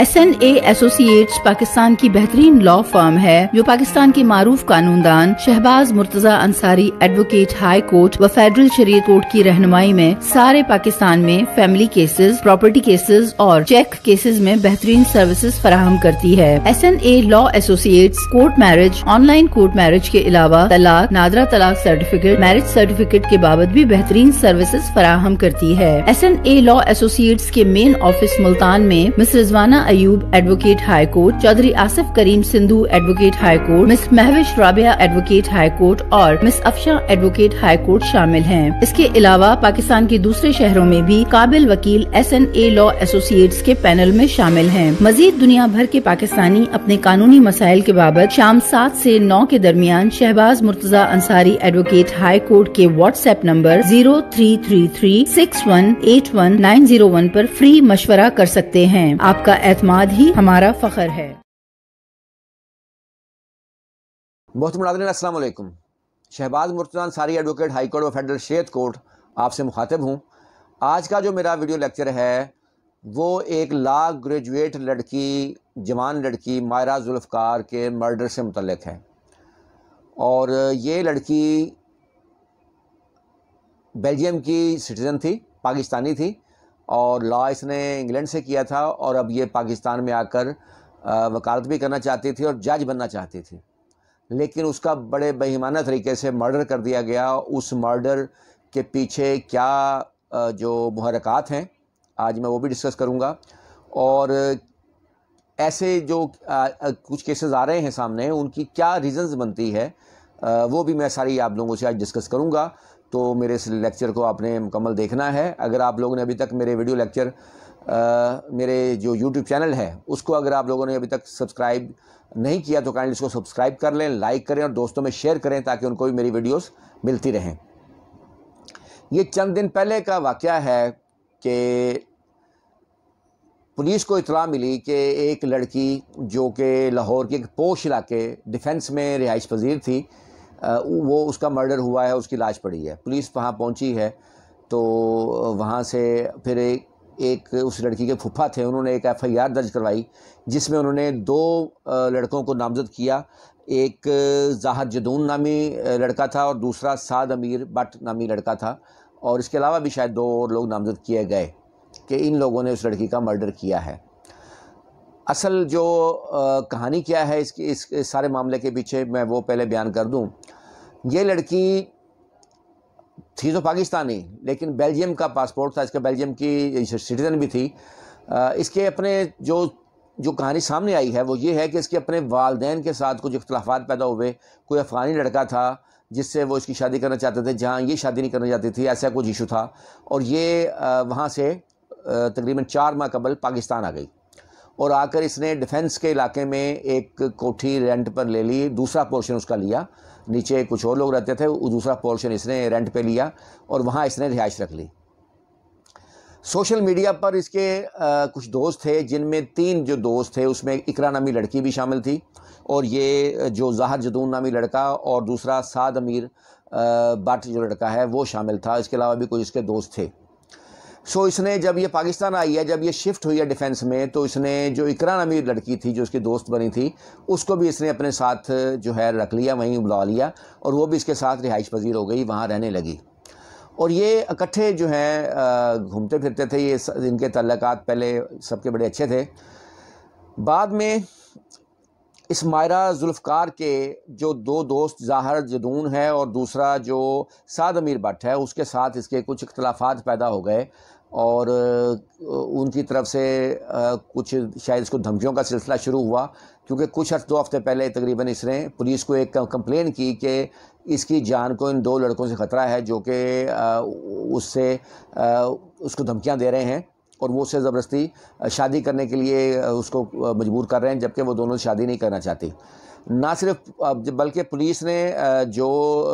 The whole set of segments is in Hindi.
एस एन एसोसिएट्स पाकिस्तान की बेहतरीन लॉ फर्म है जो पाकिस्तान के मारूफ कानूनदान Shahbaz Murtaza Ansari advocate high court व फेडरल शरीय कोर्ट की रहनुमाई में सारे पाकिस्तान में फैमिली केसेस प्रॉपर्टी केसेस और चेक केसेस में बेहतरीन सर्विसेज फराहम करती है S N A law associate court marriage online court marriage के अलावा तलाक नादरा तलाक सर्टिफिकेट मैरिज सर्टिफिकेट के बाबत भी बेहतरीन सर्विसेज फराहम करती है S N A law associates के मेन ऑफिस मुल्तान में miss Rizwana Ayub advocate high court Chaudhry Asif Karim Sindhu advocate high court miss Mahvish Rabia advocate high court और miss Afsha advocate high court शामिल हैं इसके अलावा पाकिस्तान के दूसरे शहरों में भी काबिल वकील S N A law associates के पैनल में शामिल हैं मजीद दुनिया भर के पाकिस्तानी अपने कानूनी मसाइल के बाबत शाम सात से नौ के दरमियान Shahbaz Murtaza Ansari advocate high court के WhatsApp number zero three three three six one eight one nine zero one आरोप फ्री मशवरा कर सकते हैं आपका एतमाद ही हमारा फखर है मोहतम अलैक्म शहबाज मुर्तान सारी एडवोकेट हाई कोर्ट व फेडरल शेत कोर्ट आपसे मुखातिब हूँ आज का जो मेरा वीडियो लेक्चर है वो एक ला ग्रेजुएट लड़की जवान लड़की मायरा जुल्फ़ार के मर्डर से मुतलक है और ये लड़की बेल्जियम की सिटीज़न थी पाकिस्तानी थी और लॉ इसने इंग्लैंड से किया था और अब ये पाकिस्तान में आकर वकालत भी करना चाहती थी और जज बनना चाहती थी लेकिन उसका बड़े बेहिमाना तरीके से मर्डर कर दिया गया उस मर्डर के पीछे क्या जो मुहरक़ात हैं आज मैं वो भी डिस्कस करूँगा और ऐसे जो कुछ केसेस आ रहे हैं सामने उनकी क्या रीज़न्स बनती है वो भी मैं सारी आप लोगों से आज डिस्कस करूँगा तो मेरे इस लेक्चर को आपने मुकम्मल देखना है अगर आप लोगों ने अभी तक मेरे वीडियो लेक्चर मेरे जो यूट्यूब चैनल है उसको अगर आप लोगों ने अभी तक सब्सक्राइब नहीं किया तो काइंडली इसको सब्सक्राइब कर लें लाइक करें और दोस्तों में शेयर करें ताकि उनको भी मेरी वीडियोस मिलती रहें ये चंद दिन पहले का वाक़ है कि पुलिस को इतला मिली कि एक लड़की जो कि लाहौर के एक पोश इलाके डिफेंस में रिहाइश पजीर थी वो उसका मर्डर हुआ है उसकी लाश पड़ी है पुलिस वहाँ पहुँची है तो वहाँ से फिर एक एक उस लड़की के फुफा थे उन्होंने एक एफआईआर दर्ज करवाई जिसमें उन्होंने दो लड़कों को नामजद किया एक जाहद जदून नामी लड़का था और दूसरा साद अमीर बट नामी लड़का था और इसके अलावा भी शायद दो और लोग नामजद किए गए कि इन लोगों ने उस लड़की का मर्डर किया है असल जो आ, कहानी क्या है इसकी इस, इस सारे मामले के पीछे मैं वो पहले बयान कर दूं ये लड़की थी तो पाकिस्तानी लेकिन बेल्जियम का पासपोर्ट था इसका बेल्जियम की सिटीज़न भी थी आ, इसके अपने जो जो कहानी सामने आई है वो ये है कि इसके अपने वालदेन के साथ कुछ अख्तिलाफ़ पैदा हुए कोई अफ़गानी लड़का था जिससे वो इसकी शादी करना चाहते थे जहाँ ये शादी नहीं करना चाहती थी ऐसा कुछ इशू था और ये वहाँ से तकरीबन चार माह कबल पाकिस्तान आ गई और आकर इसने डिफेंस के इलाके में एक कोठी रेंट पर ले ली दूसरा पोर्शन उसका लिया नीचे कुछ और लोग रहते थे वो दूसरा पोर्शन इसने रेंट पे लिया और वहाँ इसने रिहाइश रख ली सोशल मीडिया पर इसके आ, कुछ दोस्त थे जिनमें तीन जो दोस्त थे उसमें इकरा नामी लड़की भी शामिल थी और ये जो जहार जदून नामी लड़का और दूसरा साद अमीर बट जो लड़का है वो शामिल था इसके अलावा भी कुछ इसके दोस्त थे सो इसने जब ये पाकिस्तान आई है जब ये शिफ्ट हुई है डिफेंस में तो इसने जो इकरा नामी लड़की थी जो उसकी दोस्त बनी थी उसको भी इसने अपने साथ जो है रख लिया वहीं बुला लिया और वो भी इसके साथ रिहाइश पजीर हो गई वहाँ रहने लगी और ये इकट्ठे जो हैं घूमते फिरते थे ये इनके तल्लक पहले सबके बड़े अच्छे थे बाद में इस मायरा जुल्फ़ार के जो दो दोस्त जाहर जदून है और दूसरा जो साद अमीर भट्ट है उसके साथ इसके कुछ इख्तलाफात पैदा हो गए और उनकी तरफ से कुछ शायद इसको धमकियों का सिलसिला शुरू हुआ क्योंकि कुछ हफ्ते दो हफ्ते पहले तकरीबन इसने पुलिस को एक कंप्लेन की कि इसकी जान को इन दो लड़कों से ख़तरा है जो कि उससे उसको धमकियाँ दे रहे हैं और वो उससे ज़बरदस्ती शादी करने के लिए उसको मजबूर कर रहे हैं जबकि वो दोनों शादी नहीं करना चाहती ना सिर्फ बल्कि पुलिस ने जो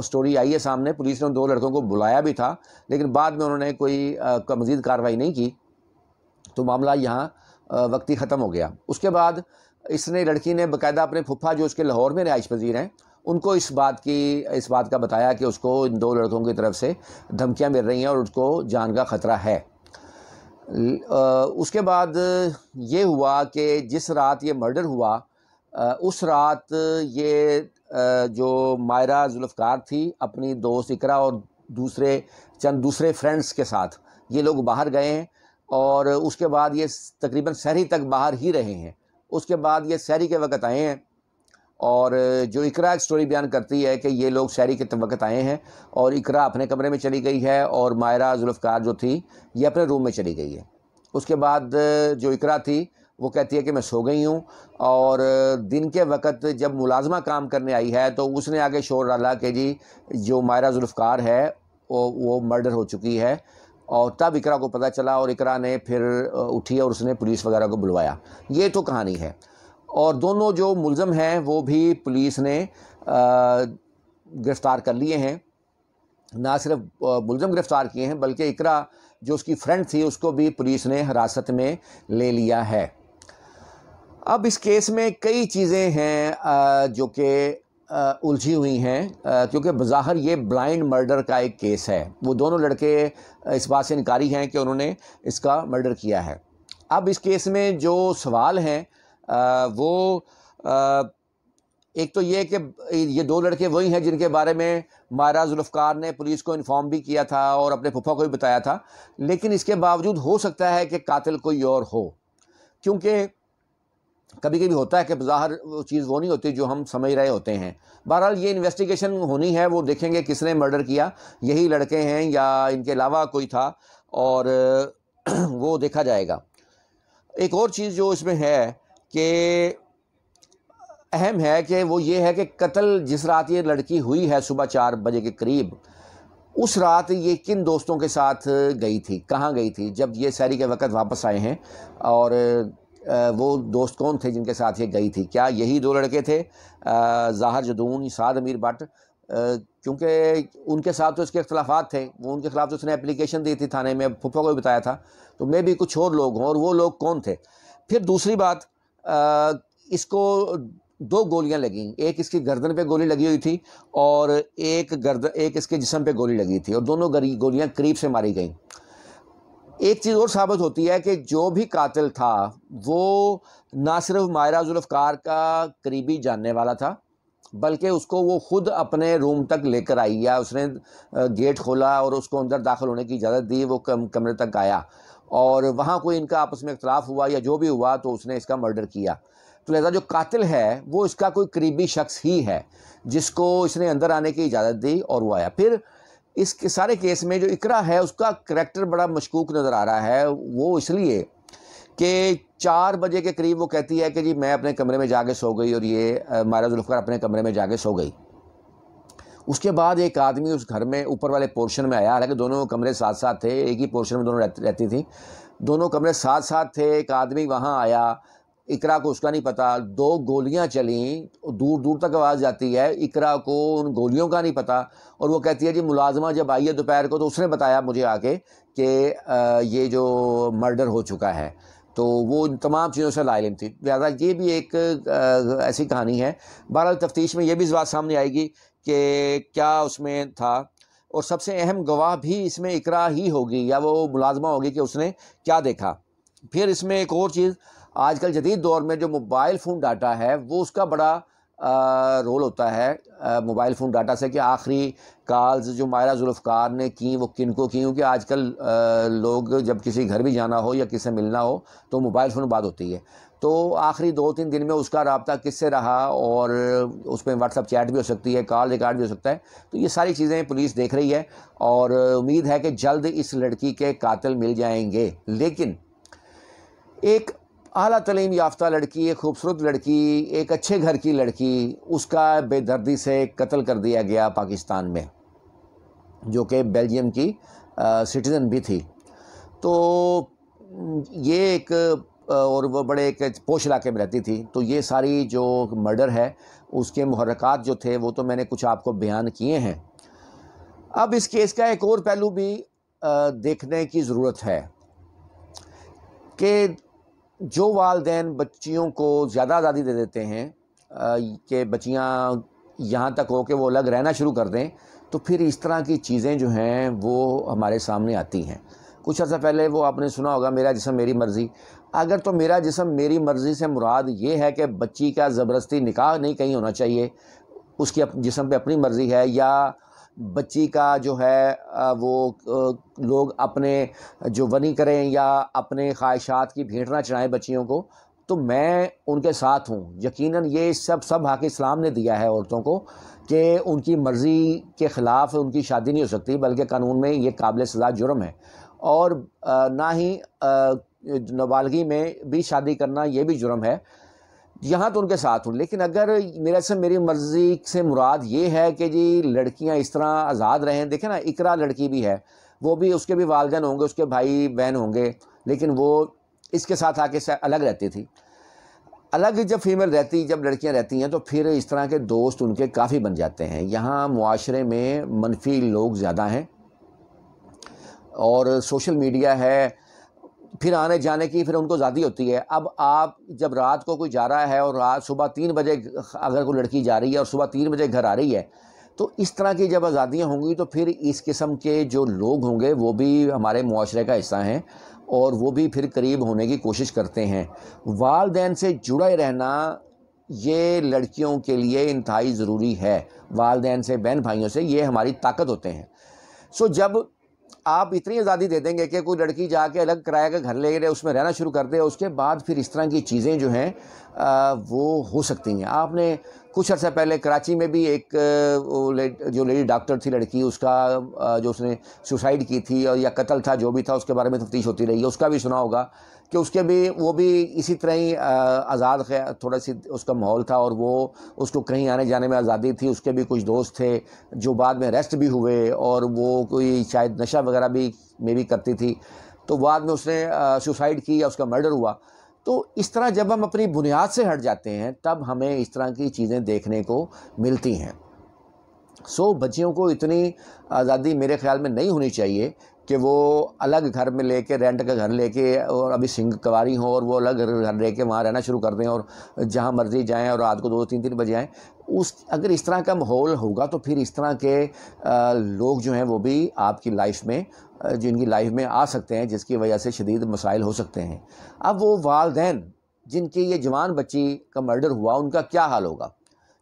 स्टोरी आई है सामने पुलिस ने उन दो लड़कों को बुलाया भी था लेकिन बाद में उन्होंने कोई मज़ीद कार्रवाई नहीं की तो मामला यहाँ वक्ती ख़त्म हो गया उसके बाद इसने लड़की ने बकायदा अपने फुफा जो उसके लाहौर में रिहाइश पजीर हैं उनको इस बात की इस बात का बताया कि उसको इन दो लड़कों की तरफ से धमकियाँ मिल रही हैं और उसको जान का ख़तरा है उसके बाद ये हुआ कि जिस रात ये मर्डर हुआ उस रात ये जो मायरा जुल्फ़कार थी अपनी दोस्त इकरा और दूसरे चंद दूसरे फ्रेंड्स के साथ ये लोग बाहर गए हैं और उसके बाद ये तकरीबन शहरी तक बाहर ही रहे हैं उसके बाद ये शहरी के वक्त आए हैं और जो इकरा एक स्टोरी बयान करती है कि ये लोग शहरी के वक्त आए हैं और इकरा अपने कमरे में चली गई है और मायरा जुल्फ़कार जो थी ये अपने रूम में चली गई है उसके बाद जो इकरा थी वो कहती है कि मैं सो गई हूँ और दिन के वक्त जब मुलाजमा काम करने आई है तो उसने आगे शोर डाला कि जी जो मायरा जुल्फ़कार है वो वो मर्डर हो चुकी है और तब इकरा को पता चला और इकरा ने फिर उठी और उसने पुलिस वगैरह को बुलवाया ये तो कहानी है और दोनों जो मुलम हैं वो भी पुलिस ने गिरफ़्तार कर लिए हैं ना सिर्फ मुलम गिरफ़्तार किए हैं बल्कि इकरा जो उसकी फ्रेंड थी उसको भी पुलिस ने हिरासत में ले लिया है अब इस केस में कई चीज़ें हैं जो कि उलझी हुई हैं क्योंकि बाहर ये ब्लाइंड मर्डर का एक केस है वो दोनों लड़के इस बात से इनकारी हैं कि उन्होंने इसका मर्डर किया है अब इस केस में जो सवाल हैं वो एक तो ये कि ये दो लड़के वही हैं जिनके बारे में महाराज जुल्फ़कार ने पुलिस को इन्फॉर्म भी किया था और अपने पुप्पा को भी बताया था लेकिन इसके बावजूद हो सकता है कि कातिल कोई और हो क्योंकि कभी कभी होता है कि बाहर वो चीज़ वो नहीं होती जो हम समझ रहे होते हैं बहरहाल ये इन्वेस्टिगेशन होनी है वो देखेंगे किसने मर्डर किया यही लड़के हैं या इनके अलावा कोई था और वो देखा जाएगा एक और चीज़ जो इसमें है कि अहम है कि वो ये है कि कत्ल जिस रात ये लड़की हुई है सुबह चार बजे के करीब उस रात ये किन दोस्तों के साथ गई थी कहाँ गई थी जब ये सैरी के वक़्त वापस आए हैं और वो दोस्त कौन थे जिनके साथ ये गई थी क्या यही दो लड़के थे जाहर जदून साद अमीर भट्ट क्योंकि उनके साथ तो इसके अख्तलाफात थे वो उनके खिलाफ तो उसने एप्लीकेशन दी थी थाने में फुफा को भी बताया था तो मैं भी कुछ और लोग हों और वो लोग कौन थे फिर दूसरी बात इसको दो गोलियां लगी एक इसकी गर्दन पे गोली लगी हुई थी और एक गर्दन एक इसके जिसम पे गोली लगी थी और दोनों गोलियां करीब से मारी गईं एक चीज़ और साबित होती है कि जो भी कातिल था वो ना सिर्फ मायरा जुल्फ़कार का करीबी जानने वाला था बल्कि उसको वो ख़ुद अपने रूम तक लेकर आई या उसने गेट खोला और उसको अंदर दाखिल होने की इजाज़त दी वो कम कमरे तक आया और वहाँ कोई इनका आपस में इख्तलाफ हुआ या जो भी हुआ तो उसने इसका मर्डर किया तो लिहाजा जो कातिल है वो इसका कोई करीबी शख्स ही है जिसको इसने अंदर आने की इजाज़त दी और वो आया फिर इस के सारे केस में जो इकरा है उसका करैक्टर बड़ा मशकूक नज़र आ रहा है वो इसलिए कि चार बजे के करीब वो कहती है कि जी मैं अपने कमरे में जाके सो गई और ये महाराज जुल्फ़ार अपने कमरे में जाके सो गई उसके बाद एक आदमी उस घर में ऊपर वाले पोर्शन में आया हालांकि दोनों कमरे साथ साथ थे एक ही पोर्शन में दोनों रहती थी दोनों कमरे साथ साथ थे एक आदमी वहाँ आया इकरा को उसका नहीं पता दो गोलियां चली दूर दूर तक आवाज़ जाती है इकरा को उन गोलियों का नहीं पता और वो कहती है जी मुलाजमा जब आई है दोपहर को तो उसने बताया मुझे आके कि ये जो मर्डर हो चुका है तो वो तमाम चीज़ों से लाइल थी लिहाजा ये भी एक ऐसी कहानी है बहरहाल तफ्तीश में ये भी इस बात सामने आएगी कि क्या उसमें था और सबसे अहम गवाह भी इसमें इकरा ही होगी या वो मुलाजमा होगी कि उसने क्या देखा फिर इसमें एक और चीज़ आजकल जदीद दौर में जो मोबाइल फ़ोन डाटा है वो उसका बड़ा रोल होता है मोबाइल फ़ोन डाटा से कि आखिरी कॉल्स जो मायरा जुल्फ़ार ने की वो किन को की क्योंकि आजकल लोग जब किसी घर भी जाना हो या किससे मिलना हो तो मोबाइल फ़ोन बात होती है तो आखिरी दो तीन दिन में उसका रबता किससे रहा और उस पर व्हाट्सअप चैट भी हो सकती है कॉल रिकॉर्ड भी हो सकता है तो ये सारी चीज़ें पुलिस देख रही है और उम्मीद है कि जल्द इस लड़की के कातिल मिल जाएंगे लेकिन एक अली तलीम याफ्ता लड़की एक खूबसूरत लड़की एक अच्छे घर की लड़की उसका बेदर्दी से कत्ल कर दिया गया पाकिस्तान में जो कि बेल्जियम की सिटीज़न भी थी तो ये एक और वो बड़े एक पोश इलाके में रहती थी तो ये सारी जो मर्डर है उसके महरक़ात जो थे वो तो मैंने कुछ आपको बयान किए हैं अब इस केस का एक और पहलू भी देखने की ज़रूरत है कि जो वालदे बच्चियों को ज़्यादा आज़ादी दे देते हैं कि बच्चियाँ यहाँ तक हो कि वो अलग रहना शुरू कर दें तो फिर इस तरह की चीज़ें जो हैं वो हमारे सामने आती हैं कुछ अर्सा पहले वो आपने सुना होगा मेरा जिसम मेरी मर्ज़ी अगर तो मेरा जिसम मेरी मर्ज़ी से मुराद ये है कि बच्ची का ज़बरदस्ती निकाह नहीं कहीं होना चाहिए उसकी जिसम पे अपनी मर्ज़ी है या बच्ची का जो है वो लोग अपने जो वनी करें या अपने ख्वाहिशात की भेंट ना चढ़ाएँ बच्चियों को तो मैं उनके साथ हूँ यकीनन ये सब सब हाक इस्लाम ने दिया है औरतों को कि उनकी मर्ज़ी के ख़िलाफ़ उनकी शादी नहीं हो सकती बल्कि कानून में ये काबिल सज़ा जुर्म है और ना ही नाबालगी में भी शादी करना ये भी जुर्म है यहाँ तो उनके साथ हूँ लेकिन अगर मेरे से मेरी मर्ज़ी से मुराद ये है कि जी लड़कियाँ इस तरह आज़ाद रहें देखें ना इकरा लड़की भी है वो भी उसके भी वालदेन होंगे उसके भाई बहन होंगे लेकिन वो इसके साथ आके अलग रहती थी अलग जब फीमेल रहती जब लड़कियाँ रहती हैं तो फिर इस तरह के दोस्त उनके काफ़ी बन जाते हैं यहाँ माशरे में मनफी लोग ज़्यादा हैं और सोशल मीडिया है फिर आने जाने की फिर उनको आज़ादी होती है अब आप जब रात को कोई जा रहा है और रात सुबह तीन बजे अगर कोई लड़की जा रही है और सुबह तीन बजे घर आ रही है तो इस तरह की जब आज़ादियाँ होंगी तो फिर इस किस्म के जो लोग होंगे वो भी हमारे माशरे का हिस्सा हैं और वो भी फिर करीब होने की कोशिश करते हैं वालदेन से जुड़े रहना ये लड़कियों के लिए इंतहाई ज़रूरी है वालदेन से बहन भाइयों से ये हमारी ताकत होते हैं सो जब आप इतनी आज़ादी दे देंगे कि कोई लड़की जाके अलग किराए का घर ले रहे उसमें रहना शुरू कर दे उसके बाद फिर इस तरह की चीज़ें जो हैं वो हो सकती हैं आपने कुछ अर्सा पहले कराची में भी एक जो लेडी डॉक्टर थी लड़की उसका जो उसने सुसाइड की थी और या कत्ल था जो भी था उसके बारे में तफ्तीश होती रही है उसका भी सुना होगा कि उसके भी वो भी इसी तरह ही आज़ाद थोड़ा सी उसका माहौल था और वो उसको कहीं आने जाने में आज़ादी थी उसके भी कुछ दोस्त थे जो बाद में अरेस्ट भी हुए और वो कोई शायद नशा वगैरह भी में भी करती थी तो बाद में उसने सुसाइड की या उसका मर्डर हुआ तो इस तरह जब हम अपनी बुनियाद से हट जाते हैं तब हमें इस तरह की चीज़ें देखने को मिलती हैं सो so, बच्चियों को इतनी आज़ादी मेरे ख्याल में नहीं होनी चाहिए कि वो अलग घर में लेके रेंट का घर लेके और अभी सिंह कवारी हों और वो अलग घर लेके वहाँ रहना शुरू कर दें और जहाँ मर्जी जाएँ और रात को दो तीन तीन बजे आएँ उस अगर इस तरह का माहौल होगा तो फिर इस तरह के लोग जो हैं वो भी आपकी लाइफ में जिनकी लाइफ में आ सकते हैं जिसकी वजह से शदीद मसाइल हो सकते हैं अब वो वालदेन जिनकी ये जवान बच्ची का मर्डर हुआ उनका क्या हाल होगा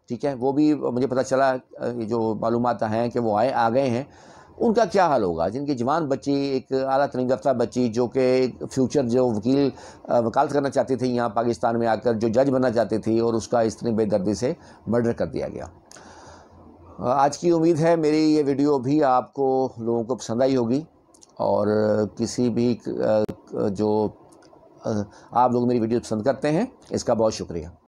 ठीक है वो भी मुझे पता चला जो मालूम हैं कि वो आए आ गए हैं उनका क्या हाल होगा जिनकी जवान बच्ची एक अला तरीन रफ्तार बच्ची जो कि फ्यूचर जो वकील वकालत करना चाहती थी यहाँ पाकिस्तान में आकर जो जज बनना चाहती थी और उसका इस तरह बेदर्दी से मर्डर कर दिया गया आज की उम्मीद है मेरी ये वीडियो भी आपको लोगों को पसंद आई होगी और किसी भी जो आप लोग मेरी वीडियो पसंद करते हैं इसका बहुत शुक्रिया